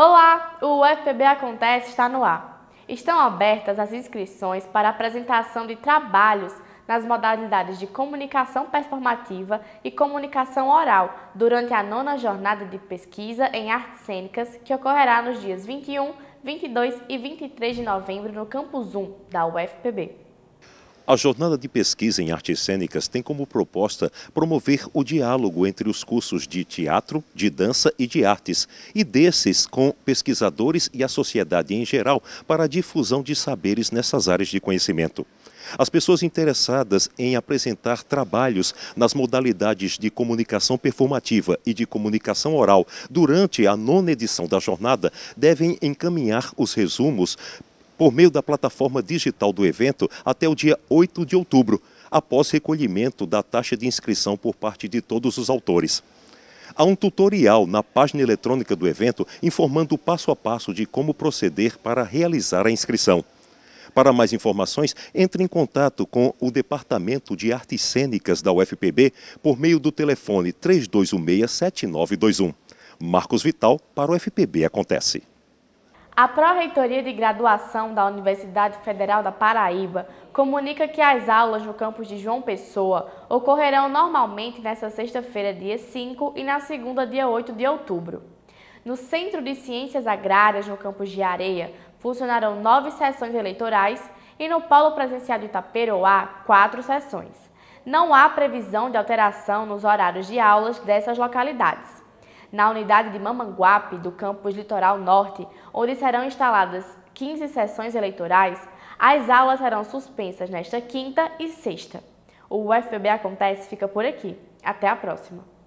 Olá, o UFPB Acontece está no ar. Estão abertas as inscrições para apresentação de trabalhos nas modalidades de comunicação performativa e comunicação oral durante a nona jornada de pesquisa em artes cênicas que ocorrerá nos dias 21, 22 e 23 de novembro no Campus 1 da UFPB. A jornada de pesquisa em artes cênicas tem como proposta promover o diálogo entre os cursos de teatro, de dança e de artes, e desses com pesquisadores e a sociedade em geral, para a difusão de saberes nessas áreas de conhecimento. As pessoas interessadas em apresentar trabalhos nas modalidades de comunicação performativa e de comunicação oral durante a nona edição da jornada devem encaminhar os resumos por meio da plataforma digital do evento até o dia 8 de outubro, após recolhimento da taxa de inscrição por parte de todos os autores. Há um tutorial na página eletrônica do evento informando o passo a passo de como proceder para realizar a inscrição. Para mais informações, entre em contato com o Departamento de Artes Cênicas da UFPB por meio do telefone 3216-7921. Marcos Vital para o FPB Acontece. A Pró-Reitoria de Graduação da Universidade Federal da Paraíba comunica que as aulas no campus de João Pessoa ocorrerão normalmente nesta sexta-feira, dia 5, e na segunda, dia 8 de outubro. No Centro de Ciências Agrárias, no campus de Areia, funcionarão nove sessões eleitorais e no Polo Presencial de Itaperoá, quatro sessões. Não há previsão de alteração nos horários de aulas dessas localidades na unidade de Mamanguape, do campus Litoral Norte, onde serão instaladas 15 sessões eleitorais, as aulas serão suspensas nesta quinta e sexta. O UFPB Acontece fica por aqui. Até a próxima!